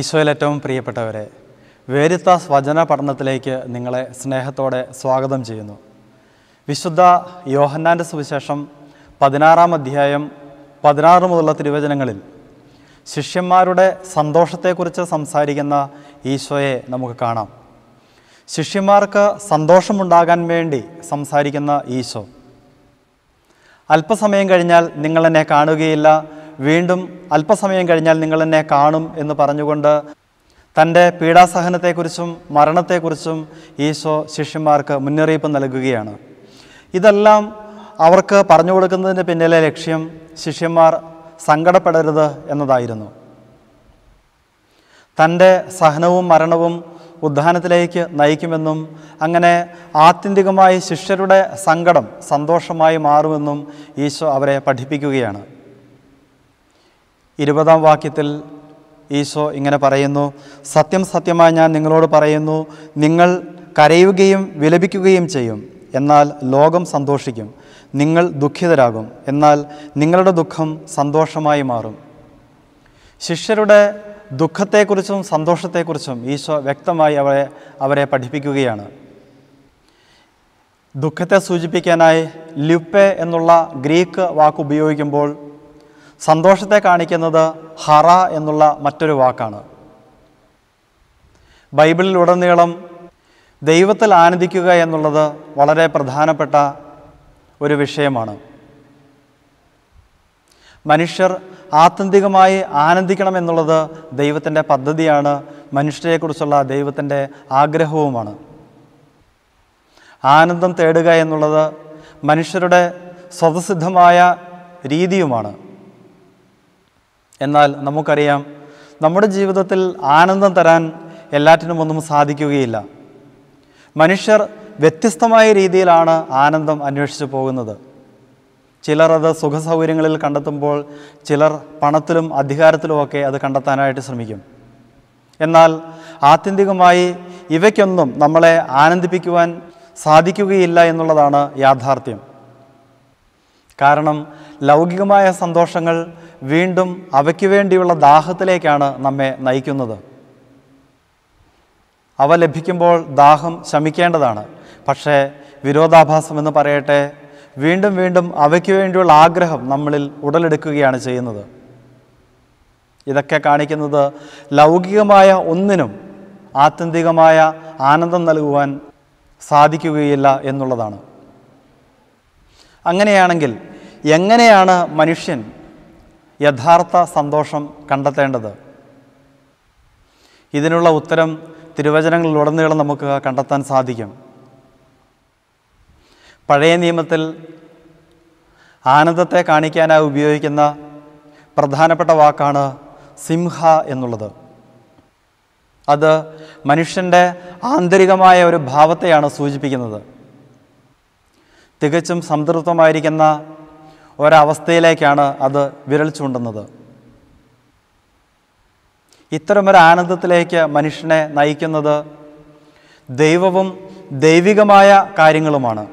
ഈശോയിൽ ഏറ്റവും പ്രിയപ്പെട്ടവരെ വേരിത്താസ് വചന പഠനത്തിലേക്ക് നിങ്ങളെ സ്നേഹത്തോടെ സ്വാഗതം ചെയ്യുന്നു വിശുദ്ധ യോഹന്നാൻ്റെ സുവിശേഷം പതിനാറാം അധ്യായം പതിനാറ് മുതലുള്ള തിരുവചനങ്ങളിൽ ശിഷ്യന്മാരുടെ സന്തോഷത്തെക്കുറിച്ച് സംസാരിക്കുന്ന ഈശോയെ നമുക്ക് കാണാം ശിഷ്യന്മാർക്ക് സന്തോഷമുണ്ടാകാൻ വേണ്ടി സംസാരിക്കുന്ന ഈശോ അല്പസമയം കഴിഞ്ഞാൽ നിങ്ങളെന്നെ കാണുകയില്ല വീണ്ടും അല്പസമയം കഴിഞ്ഞാൽ നിങ്ങളെന്നെ കാണും എന്ന് പറഞ്ഞുകൊണ്ട് തൻ്റെ പീഡാസഹനത്തെക്കുറിച്ചും മരണത്തെക്കുറിച്ചും ഈശോ ശിഷ്യന്മാർക്ക് മുന്നറിയിപ്പ് നൽകുകയാണ് ഇതെല്ലാം അവർക്ക് പറഞ്ഞു കൊടുക്കുന്നതിന് പിന്നിലെ ലക്ഷ്യം ശിഷ്യന്മാർ സങ്കടപ്പെടരുത് എന്നതായിരുന്നു തൻ്റെ സഹനവും മരണവും ഉദ്ധാനത്തിലേക്ക് നയിക്കുമെന്നും അങ്ങനെ ആത്യന്തികമായി ശിഷ്യരുടെ സങ്കടം സന്തോഷമായി മാറുമെന്നും ഈശോ അവരെ പഠിപ്പിക്കുകയാണ് ഇരുപതാം വാക്യത്തിൽ ഈശോ ഇങ്ങനെ പറയുന്നു സത്യം സത്യമായി ഞാൻ നിങ്ങളോട് പറയുന്നു നിങ്ങൾ കരയുകയും വിലപിക്കുകയും ചെയ്യും എന്നാൽ ലോകം സന്തോഷിക്കും നിങ്ങൾ ദുഃഖിതരാകും എന്നാൽ നിങ്ങളുടെ ദുഃഖം സന്തോഷമായി മാറും ശിഷ്യരുടെ ദുഃഖത്തെക്കുറിച്ചും സന്തോഷത്തെക്കുറിച്ചും ഈശോ വ്യക്തമായി അവരെ അവരെ പഠിപ്പിക്കുകയാണ് ദുഃഖത്തെ സൂചിപ്പിക്കാനായി ലുപ്പെ എന്നുള്ള ഗ്രീക്ക് വാക്ക് ഉപയോഗിക്കുമ്പോൾ സന്തോഷത്തെ കാണിക്കുന്നത് ഹറ എന്നുള്ള മറ്റൊരു വാക്കാണ് ബൈബിളിലുടനീളം ദൈവത്തിൽ ആനന്ദിക്കുക എന്നുള്ളത് വളരെ പ്രധാനപ്പെട്ട ഒരു വിഷയമാണ് മനുഷ്യർ ആത്യന്തികമായി ആനന്ദിക്കണം എന്നുള്ളത് ദൈവത്തിൻ്റെ പദ്ധതിയാണ് മനുഷ്യരെക്കുറിച്ചുള്ള ദൈവത്തിൻ്റെ ആഗ്രഹവുമാണ് ആനന്ദം തേടുക എന്നുള്ളത് മനുഷ്യരുടെ സ്വതസിദ്ധമായ രീതിയുമാണ് എന്നാൽ നമുക്കറിയാം നമ്മുടെ ജീവിതത്തിൽ ആനന്ദം തരാൻ എല്ലാറ്റിനും ഒന്നും സാധിക്കുകയില്ല മനുഷ്യർ വ്യത്യസ്തമായ രീതിയിലാണ് ആനന്ദം അന്വേഷിച്ചു പോകുന്നത് ചിലർ അത് സുഖസൗകര്യങ്ങളിൽ കണ്ടെത്തുമ്പോൾ ചിലർ പണത്തിലും അധികാരത്തിലുമൊക്കെ അത് കണ്ടെത്താനായിട്ട് ശ്രമിക്കും എന്നാൽ ആത്യന്തികമായി ഇവയ്ക്കൊന്നും നമ്മളെ ആനന്ദിപ്പിക്കുവാൻ സാധിക്കുകയില്ല എന്നുള്ളതാണ് യാഥാർത്ഥ്യം കാരണം ലൗകികമായ സന്തോഷങ്ങൾ വീണ്ടും അവയ്ക്ക് വേണ്ടിയുള്ള ദാഹത്തിലേക്കാണ് നമ്മെ നയിക്കുന്നത് അവ ലഭിക്കുമ്പോൾ ദാഹം ശമിക്കേണ്ടതാണ് പക്ഷേ വിരോധാഭാസം എന്ന് പറയട്ടെ വീണ്ടും വീണ്ടും അവയ്ക്ക് വേണ്ടിയുള്ള ആഗ്രഹം നമ്മളിൽ ഉടലെടുക്കുകയാണ് ചെയ്യുന്നത് ഇതൊക്കെ കാണിക്കുന്നത് ലൗകികമായ ഒന്നിനും ആത്യന്തികമായ ആനന്ദം നൽകുവാൻ സാധിക്കുകയില്ല എന്നുള്ളതാണ് അങ്ങനെയാണെങ്കിൽ എങ്ങനെയാണ് മനുഷ്യൻ യഥാർത്ഥ സന്തോഷം കണ്ടെത്തേണ്ടത് ഇതിനുള്ള ഉത്തരം തിരുവചനങ്ങളിലുടനീളം നമുക്ക് കണ്ടെത്താൻ സാധിക്കും പഴയ നിയമത്തിൽ ആനന്ദത്തെ കാണിക്കാനായി ഉപയോഗിക്കുന്ന പ്രധാനപ്പെട്ട വാക്കാണ് സിംഹ എന്നുള്ളത് അത് മനുഷ്യൻ്റെ ആന്തരികമായ ഒരു ഭാവത്തെയാണ് സൂചിപ്പിക്കുന്നത് തികച്ചും സംതൃപ്തമായിരിക്കുന്ന ഒരവസ്ഥയിലേക്കാണ് അത് വിരൽ ചൂണ്ടുന്നത് ഇത്തരമൊരു ആനന്ദത്തിലേക്ക് മനുഷ്യനെ നയിക്കുന്നത് ദൈവവും ദൈവികമായ കാര്യങ്ങളുമാണ്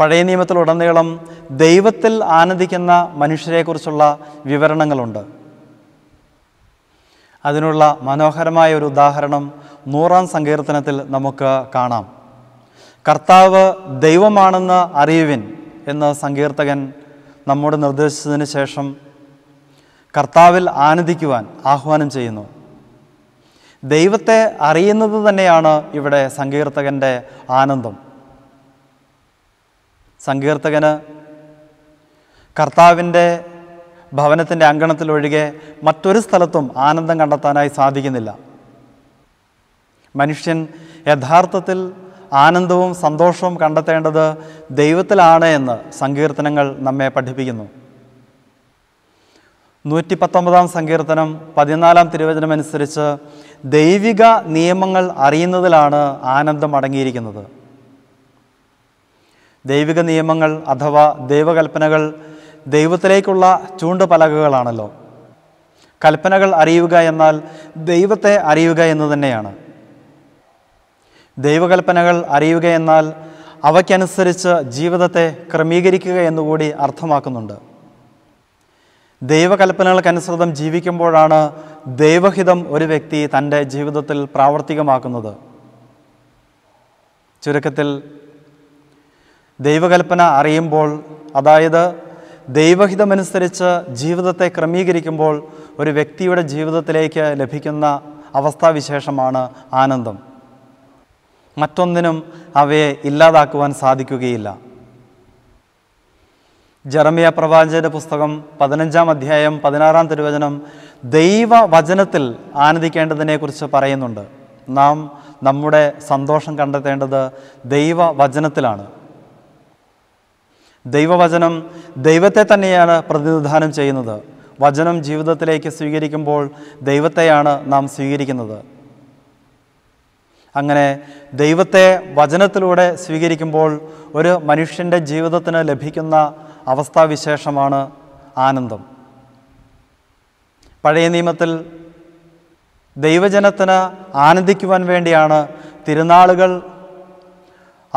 പഴയ നിയമത്തിലുടനീളം ദൈവത്തിൽ ആനന്ദിക്കുന്ന മനുഷ്യരെക്കുറിച്ചുള്ള വിവരണങ്ങളുണ്ട് അതിനുള്ള മനോഹരമായ ഒരു ഉദാഹരണം നൂറാം സങ്കീർത്തനത്തിൽ നമുക്ക് കാണാം കർത്താവ് ദൈവമാണെന്ന് അറിയുവിൻ എന്ന് സങ്കീർത്തകൻ നമ്മോട് നിർദ്ദേശിച്ചതിന് ശേഷം കർത്താവിൽ ആനന്ദിക്കുവാൻ ആഹ്വാനം ചെയ്യുന്നു ദൈവത്തെ അറിയുന്നത് തന്നെയാണ് ഇവിടെ സങ്കീർത്തകൻ്റെ ആനന്ദം സങ്കീർത്തകന് കർത്താവിൻ്റെ ഭവനത്തിൻ്റെ അങ്കണത്തിലൊഴികെ മറ്റൊരു സ്ഥലത്തും ആനന്ദം കണ്ടെത്താനായി സാധിക്കുന്നില്ല മനുഷ്യൻ യഥാർത്ഥത്തിൽ ആനന്ദവും സന്തോഷവും കണ്ടെത്തേണ്ടത് ദൈവത്തിലാണ് എന്ന് സങ്കീർത്തനങ്ങൾ നമ്മെ പഠിപ്പിക്കുന്നു നൂറ്റി പത്തൊമ്പതാം സങ്കീർത്തനം പതിനാലാം തിരുവചനമനുസരിച്ച് ദൈവിക നിയമങ്ങൾ അറിയുന്നതിലാണ് ആനന്ദം അടങ്ങിയിരിക്കുന്നത് ദൈവിക നിയമങ്ങൾ അഥവാ ദൈവകൽപ്പനകൾ ദൈവത്തിലേക്കുള്ള ചൂണ്ടുപലകകളാണല്ലോ കൽപ്പനകൾ അറിയുക എന്നാൽ ദൈവത്തെ അറിയുക എന്ന് തന്നെയാണ് ദൈവകൽപ്പനകൾ അറിയുക എന്നാൽ അവയ്ക്കനുസരിച്ച് ജീവിതത്തെ ക്രമീകരിക്കുക എന്നുകൂടി അർത്ഥമാക്കുന്നുണ്ട് ദൈവകൽപ്പനകൾക്കനുസൃതം ജീവിക്കുമ്പോഴാണ് ദൈവഹിതം ഒരു വ്യക്തി തൻ്റെ ജീവിതത്തിൽ പ്രാവർത്തികമാക്കുന്നത് ചുരുക്കത്തിൽ ദൈവകൽപ്പന അറിയുമ്പോൾ അതായത് ദൈവഹിതമനുസരിച്ച് ജീവിതത്തെ ക്രമീകരിക്കുമ്പോൾ ഒരു വ്യക്തിയുടെ ജീവിതത്തിലേക്ക് ലഭിക്കുന്ന അവസ്ഥാവിശേഷമാണ് ആനന്ദം മറ്റൊന്നിനും അവയെ ഇല്ലാതാക്കുവാൻ സാധിക്കുകയില്ല ജറമിയ പ്രവാചൻ്റെ പുസ്തകം പതിനഞ്ചാം അധ്യായം പതിനാറാം തിരുവചനം ദൈവ വചനത്തിൽ ആനന്ദിക്കേണ്ടതിനെക്കുറിച്ച് പറയുന്നുണ്ട് നാം നമ്മുടെ സന്തോഷം കണ്ടെത്തേണ്ടത് ദൈവ വചനത്തിലാണ് ദൈവവചനം ദൈവത്തെ തന്നെയാണ് പ്രതിനിധാനം ചെയ്യുന്നത് വചനം ജീവിതത്തിലേക്ക് സ്വീകരിക്കുമ്പോൾ ദൈവത്തെയാണ് നാം സ്വീകരിക്കുന്നത് അങ്ങനെ ദൈവത്തെ വചനത്തിലൂടെ സ്വീകരിക്കുമ്പോൾ ഒരു മനുഷ്യൻ്റെ ജീവിതത്തിന് ലഭിക്കുന്ന അവസ്ഥാവിശേഷമാണ് ആനന്ദം പഴയ നിയമത്തിൽ ദൈവജനത്തിന് ആനന്ദിക്കുവാൻ വേണ്ടിയാണ് തിരുനാളുകൾ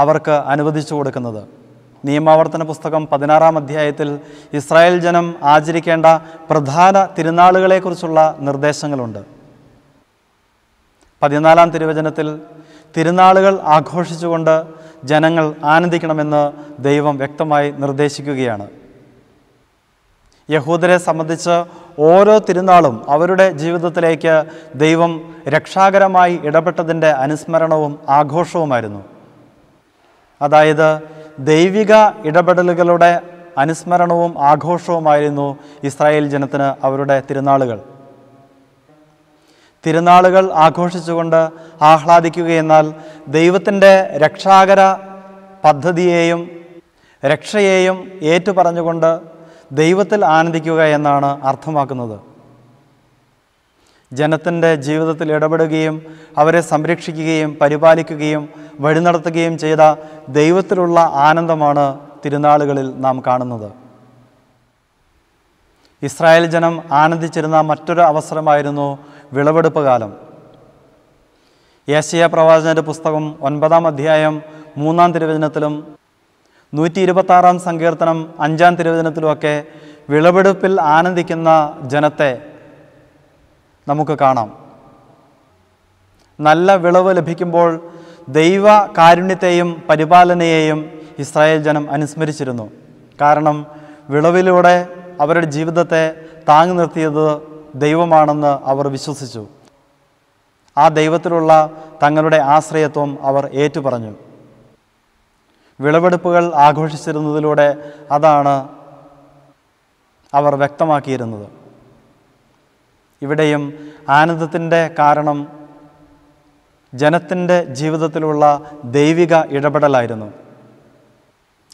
അവർക്ക് അനുവദിച്ചു കൊടുക്കുന്നത് നിയമാവർത്തന പുസ്തകം പതിനാറാം അധ്യായത്തിൽ ഇസ്രായേൽ ജനം ആചരിക്കേണ്ട പ്രധാന തിരുനാളുകളെക്കുറിച്ചുള്ള നിർദ്ദേശങ്ങളുണ്ട് പതിനാലാം തിരുവചനത്തിൽ തിരുനാളുകൾ ആഘോഷിച്ചുകൊണ്ട് ജനങ്ങൾ ആനന്ദിക്കണമെന്ന് ദൈവം വ്യക്തമായി നിർദ്ദേശിക്കുകയാണ് യഹൂദരെ സംബന്ധിച്ച് ഓരോ തിരുനാളും അവരുടെ ജീവിതത്തിലേക്ക് ദൈവം രക്ഷാകരമായി ഇടപെട്ടതിൻ്റെ അനുസ്മരണവും ആഘോഷവുമായിരുന്നു അതായത് ദൈവിക ഇടപെടലുകളുടെ അനുസ്മരണവും ആഘോഷവുമായിരുന്നു ഇസ്രായേൽ ജനത്തിന് അവരുടെ തിരുനാളുകൾ തിരുനാളുകൾ ആഘോഷിച്ചുകൊണ്ട് ആഹ്ലാദിക്കുകയെന്നാൽ ദൈവത്തിൻ്റെ രക്ഷാകര പദ്ധതിയെയും രക്ഷയെയും ഏറ്റുപറഞ്ഞുകൊണ്ട് ദൈവത്തിൽ ആനന്ദിക്കുക എന്നാണ് അർത്ഥമാക്കുന്നത് ജനത്തിൻ്റെ ജീവിതത്തിൽ ഇടപെടുകയും അവരെ സംരക്ഷിക്കുകയും പരിപാലിക്കുകയും നടത്തുകയും ചെയ്ത ദൈവത്തിലുള്ള ആനന്ദമാണ് തിരുനാളുകളിൽ നാം കാണുന്നത് ഇസ്രായേൽ ജനം ആനന്ദിച്ചിരുന്ന മറ്റൊരു അവസരമായിരുന്നു വിളവെടുപ്പ് കാലം ഏശയ പ്രവാചകൻ്റെ പുസ്തകം ഒൻപതാം അധ്യായം മൂന്നാം തിരുവചനത്തിലും നൂറ്റി ഇരുപത്താറാം സങ്കീർത്തനം അഞ്ചാം തിരുവചനത്തിലുമൊക്കെ വിളവെടുപ്പിൽ ആനന്ദിക്കുന്ന ജനത്തെ നമുക്ക് കാണാം നല്ല വിളവ് ലഭിക്കുമ്പോൾ ദൈവ കാരുണ്യത്തെയും പരിപാലനയെയും ഇസ്രായേൽ ജനം അനുസ്മരിച്ചിരുന്നു കാരണം വിളവിലൂടെ അവരുടെ ജീവിതത്തെ താങ്ങി നിർത്തിയത് ദൈവമാണെന്ന് അവർ വിശ്വസിച്ചു ആ ദൈവത്തിലുള്ള തങ്ങളുടെ ആശ്രയത്വം അവർ ഏറ്റുപറഞ്ഞു വിളവെടുപ്പുകൾ ആഘോഷിച്ചിരുന്നതിലൂടെ അതാണ് അവർ വ്യക്തമാക്കിയിരുന്നത് ഇവിടെയും ആനന്ദത്തിൻ്റെ കാരണം ജനത്തിൻ്റെ ജീവിതത്തിലുള്ള ദൈവിക ഇടപെടലായിരുന്നു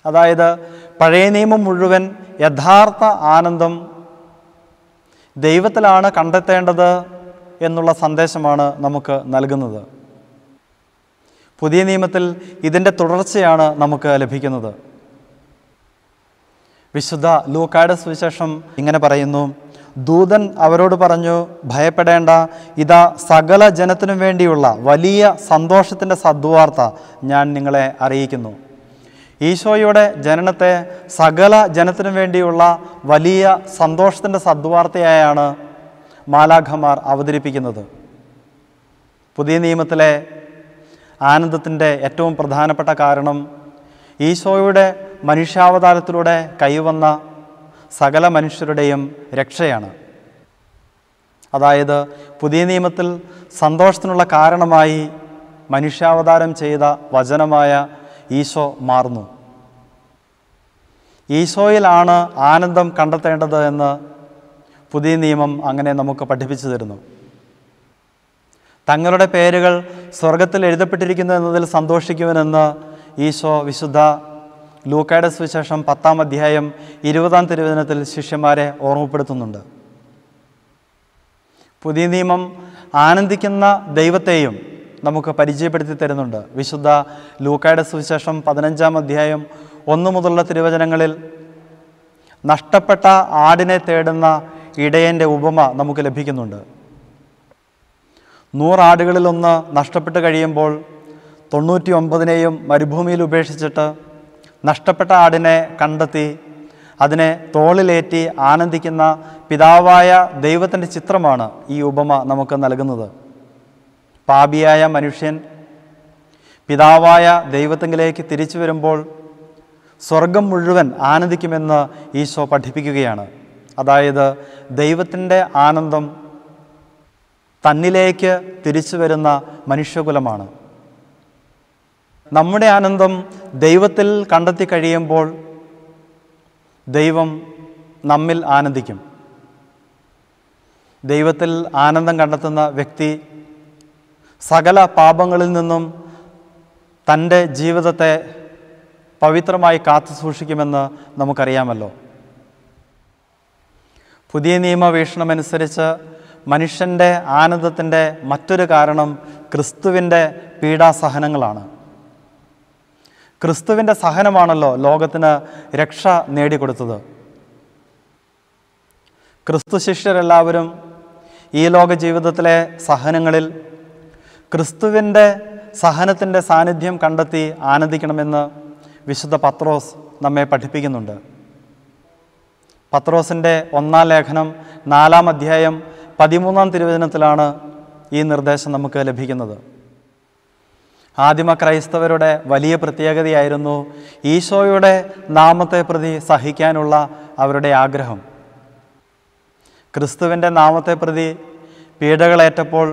അതായത് പഴയ നിയമം മുഴുവൻ യഥാർത്ഥ ആനന്ദം ദൈവത്തിലാണ് കണ്ടെത്തേണ്ടത് എന്നുള്ള സന്ദേശമാണ് നമുക്ക് നൽകുന്നത് പുതിയ നിയമത്തിൽ ഇതിൻ്റെ തുടർച്ചയാണ് നമുക്ക് ലഭിക്കുന്നത് വിശുദ്ധ ലൂക്കായുടെ സുവിശേഷം ഇങ്ങനെ പറയുന്നു ദൂതൻ അവരോട് പറഞ്ഞു ഭയപ്പെടേണ്ട ഇതാ സകല ജനത്തിനും വേണ്ടിയുള്ള വലിയ സന്തോഷത്തിൻ്റെ സദ്വാർത്ത ഞാൻ നിങ്ങളെ അറിയിക്കുന്നു ഈശോയുടെ ജനനത്തെ സകല ജനത്തിനു വേണ്ടിയുള്ള വലിയ സന്തോഷത്തിൻ്റെ സദ്വാർത്തയായാണ് മാലാഖമാർ അവതരിപ്പിക്കുന്നത് പുതിയ നിയമത്തിലെ ആനന്ദത്തിൻ്റെ ഏറ്റവും പ്രധാനപ്പെട്ട കാരണം ഈശോയുടെ മനുഷ്യാവതാരത്തിലൂടെ കൈവന്ന സകല മനുഷ്യരുടെയും രക്ഷയാണ് അതായത് പുതിയ നിയമത്തിൽ സന്തോഷത്തിനുള്ള കാരണമായി മനുഷ്യാവതാരം ചെയ്ത വചനമായ ഈശോ മാറുന്നു ഈശോയിലാണ് ആനന്ദം കണ്ടെത്തേണ്ടത് എന്ന് പുതിയ നിയമം അങ്ങനെ നമുക്ക് പഠിപ്പിച്ചു തരുന്നു തങ്ങളുടെ പേരുകൾ സ്വർഗത്തിൽ എഴുതപ്പെട്ടിരിക്കുന്നു എന്നതിൽ സന്തോഷിക്കുമെന്ന് ഈശോ വിശുദ്ധ ലൂക്കയുടെ സുവിശേഷം പത്താം അധ്യായം ഇരുപതാം തിരുവചനത്തിൽ ശിഷ്യന്മാരെ ഓർമ്മപ്പെടുത്തുന്നുണ്ട് പുതിയ നിയമം ആനന്ദിക്കുന്ന ദൈവത്തെയും നമുക്ക് പരിചയപ്പെടുത്തി തരുന്നുണ്ട് വിശുദ്ധ ലൂക്കയുടെ സുവിശേഷം പതിനഞ്ചാം അധ്യായം ഒന്നു മുതലുള്ള തിരുവചനങ്ങളിൽ നഷ്ടപ്പെട്ട ആടിനെ തേടുന്ന ഇടയൻ്റെ ഉപമ നമുക്ക് ലഭിക്കുന്നുണ്ട് നൂറാടുകളിലൊന്ന് നഷ്ടപ്പെട്ട് കഴിയുമ്പോൾ തൊണ്ണൂറ്റി ഒമ്പതിനെയും മരുഭൂമിയിൽ ഉപേക്ഷിച്ചിട്ട് നഷ്ടപ്പെട്ട ആടിനെ കണ്ടെത്തി അതിനെ തോളിലേറ്റി ആനന്ദിക്കുന്ന പിതാവായ ദൈവത്തിൻ്റെ ചിത്രമാണ് ഈ ഉപമ നമുക്ക് നൽകുന്നത് പാപിയായ മനുഷ്യൻ പിതാവായ ദൈവത്തിങ്കിലേക്ക് തിരിച്ചു വരുമ്പോൾ സ്വർഗം മുഴുവൻ ആനന്ദിക്കുമെന്ന് ഈശോ പഠിപ്പിക്കുകയാണ് അതായത് ദൈവത്തിൻ്റെ ആനന്ദം തന്നിലേക്ക് തിരിച്ചു വരുന്ന മനുഷ്യകുലമാണ് നമ്മുടെ ആനന്ദം ദൈവത്തിൽ കണ്ടെത്തി കഴിയുമ്പോൾ ദൈവം നമ്മിൽ ആനന്ദിക്കും ദൈവത്തിൽ ആനന്ദം കണ്ടെത്തുന്ന വ്യക്തി സകല പാപങ്ങളിൽ നിന്നും തൻ്റെ ജീവിതത്തെ പവിത്രമായി കാത്തു സൂക്ഷിക്കുമെന്ന് നമുക്കറിയാമല്ലോ പുതിയ നിയമ വീക്ഷണമനുസരിച്ച് മനുഷ്യൻ്റെ ആനന്ദത്തിൻ്റെ മറ്റൊരു കാരണം ക്രിസ്തുവിൻ്റെ പീഡാസഹനങ്ങളാണ് ക്രിസ്തുവിൻ്റെ സഹനമാണല്ലോ ലോകത്തിന് രക്ഷ നേടിക്കൊടുത്തത് ക്രിസ്തു ശിഷ്യരെല്ലാവരും ഈ ലോക ജീവിതത്തിലെ സഹനങ്ങളിൽ ക്രിസ്തുവിൻ്റെ സഹനത്തിൻ്റെ സാന്നിധ്യം കണ്ടെത്തി ആനന്ദിക്കണമെന്ന് വിശുദ്ധ പത്രോസ് നമ്മെ പഠിപ്പിക്കുന്നുണ്ട് പത്രോസിൻ്റെ ഒന്നാം ലേഖനം നാലാം അധ്യായം പതിമൂന്നാം തിരുവചനത്തിലാണ് ഈ നിർദ്ദേശം നമുക്ക് ലഭിക്കുന്നത് ആദിമ ക്രൈസ്തവരുടെ വലിയ പ്രത്യേകതയായിരുന്നു ഈശോയുടെ നാമത്തെ പ്രതി സഹിക്കാനുള്ള അവരുടെ ആഗ്രഹം ക്രിസ്തുവിൻ്റെ നാമത്തെ പ്രതി പീഡകളേറ്റപ്പോൾ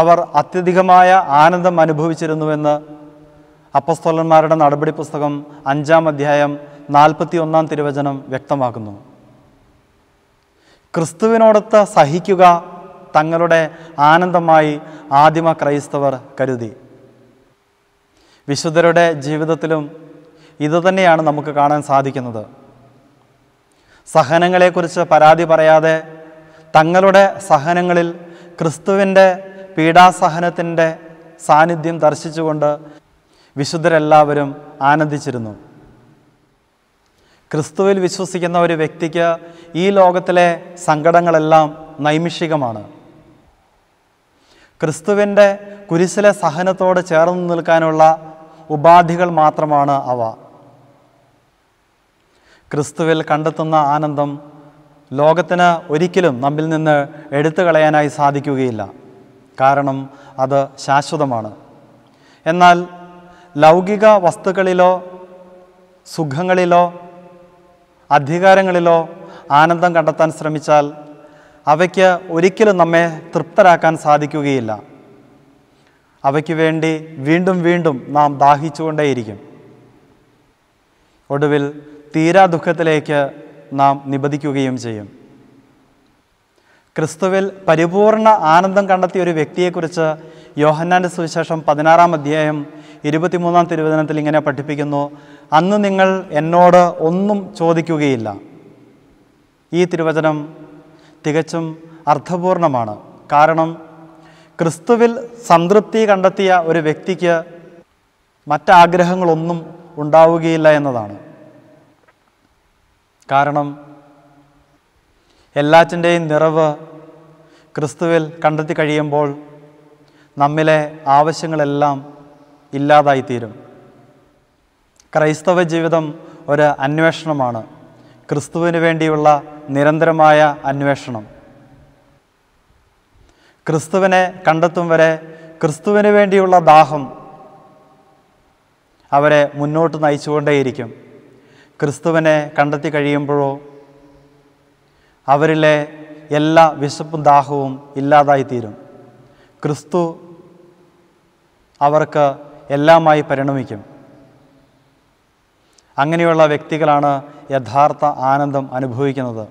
അവർ അത്യധികമായ ആനന്ദം അനുഭവിച്ചിരുന്നുവെന്ന് അപ്പസ്തോലന്മാരുടെ നടപടി പുസ്തകം അഞ്ചാം അധ്യായം നാൽപ്പത്തി ഒന്നാം തിരുവചനം വ്യക്തമാക്കുന്നു ക്രിസ്തുവിനോടൊത്ത് സഹിക്കുക തങ്ങളുടെ ആനന്ദമായി ആദിമ ക്രൈസ്തവർ കരുതി വിശുദ്ധരുടെ ജീവിതത്തിലും ഇതുതന്നെയാണ് നമുക്ക് കാണാൻ സാധിക്കുന്നത് സഹനങ്ങളെക്കുറിച്ച് പരാതി പറയാതെ തങ്ങളുടെ സഹനങ്ങളിൽ ക്രിസ്തുവിൻ്റെ പീഡാസഹനത്തിൻ്റെ സാന്നിധ്യം ദർശിച്ചുകൊണ്ട് വിശുദ്ധരെല്ലാവരും ആനന്ദിച്ചിരുന്നു ക്രിസ്തുവിൽ വിശ്വസിക്കുന്ന ഒരു വ്യക്തിക്ക് ഈ ലോകത്തിലെ സങ്കടങ്ങളെല്ലാം നൈമിഷികമാണ് ക്രിസ്തുവിൻ്റെ കുരിശിലെ സഹനത്തോട് ചേർന്ന് നിൽക്കാനുള്ള ഉപാധികൾ മാത്രമാണ് അവ ക്രിസ്തുവിൽ കണ്ടെത്തുന്ന ആനന്ദം ലോകത്തിന് ഒരിക്കലും നമ്മിൽ നിന്ന് എടുത്തു കളയാനായി സാധിക്കുകയില്ല കാരണം അത് ശാശ്വതമാണ് എന്നാൽ ലൗകിക വസ്തുക്കളിലോ സുഖങ്ങളിലോ അധികാരങ്ങളിലോ ആനന്ദം കണ്ടെത്താൻ ശ്രമിച്ചാൽ അവയ്ക്ക് ഒരിക്കലും നമ്മെ തൃപ്തരാക്കാൻ സാധിക്കുകയില്ല അവയ്ക്ക് വേണ്ടി വീണ്ടും വീണ്ടും നാം ദാഹിച്ചുകൊണ്ടേയിരിക്കും ഒടുവിൽ തീരാ ദുഃഖത്തിലേക്ക് നാം നിബദിക്കുകയും ചെയ്യും ക്രിസ്തുവിൽ പരിപൂർണ ആനന്ദം കണ്ടെത്തിയ ഒരു വ്യക്തിയെക്കുറിച്ച് യോഹന്നാൻ്റെ സുവിശേഷം പതിനാറാം അധ്യായം ഇരുപത്തിമൂന്നാം തിരുവചനത്തിൽ ഇങ്ങനെ പഠിപ്പിക്കുന്നു അന്ന് നിങ്ങൾ എന്നോട് ഒന്നും ചോദിക്കുകയില്ല ഈ തിരുവചനം തികച്ചും അർത്ഥപൂർണമാണ് കാരണം ക്രിസ്തുവിൽ സംതൃപ്തി കണ്ടെത്തിയ ഒരു വ്യക്തിക്ക് മറ്റാഗ്രഹങ്ങളൊന്നും ഉണ്ടാവുകയില്ല എന്നതാണ് കാരണം എല്ലാറ്റിൻ്റെയും നിറവ് ക്രിസ്തുവിൽ കണ്ടെത്തി കഴിയുമ്പോൾ നമ്മിലെ ആവശ്യങ്ങളെല്ലാം ഇല്ലാതായിത്തീരും ക്രൈസ്തവ ജീവിതം ഒരു അന്വേഷണമാണ് ക്രിസ്തുവിന് വേണ്ടിയുള്ള നിരന്തരമായ അന്വേഷണം ക്രിസ്തുവിനെ കണ്ടെത്തും വരെ ക്രിസ്തുവിന് വേണ്ടിയുള്ള ദാഹം അവരെ മുന്നോട്ട് നയിച്ചുകൊണ്ടേയിരിക്കും ക്രിസ്തുവിനെ കണ്ടെത്തി കഴിയുമ്പോഴോ അവരിലെ എല്ലാ വിശപ്പും ദാഹവും ഇല്ലാതായിത്തീരും ക്രിസ്തു അവർക്ക് എല്ലാമായി പരിണമിക്കും അങ്ങനെയുള്ള വ്യക്തികളാണ് യഥാർത്ഥ ആനന്ദം അനുഭവിക്കുന്നത്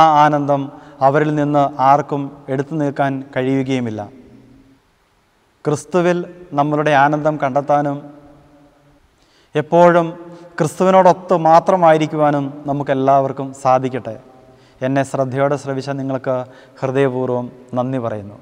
ആ ആനന്ദം അവരിൽ നിന്ന് ആർക്കും എടുത്തു നീക്കാൻ കഴിയുകയുമില്ല ക്രിസ്തുവിൽ നമ്മളുടെ ആനന്ദം കണ്ടെത്താനും എപ്പോഴും ക്രിസ്തുവിനോടൊത്ത് മാത്രമായിരിക്കുവാനും നമുക്കെല്ലാവർക്കും സാധിക്കട്ടെ എന്നെ ശ്രദ്ധയോടെ ശ്രവിച്ച നിങ്ങൾക്ക് ഹൃദയപൂർവ്വം നന്ദി പറയുന്നു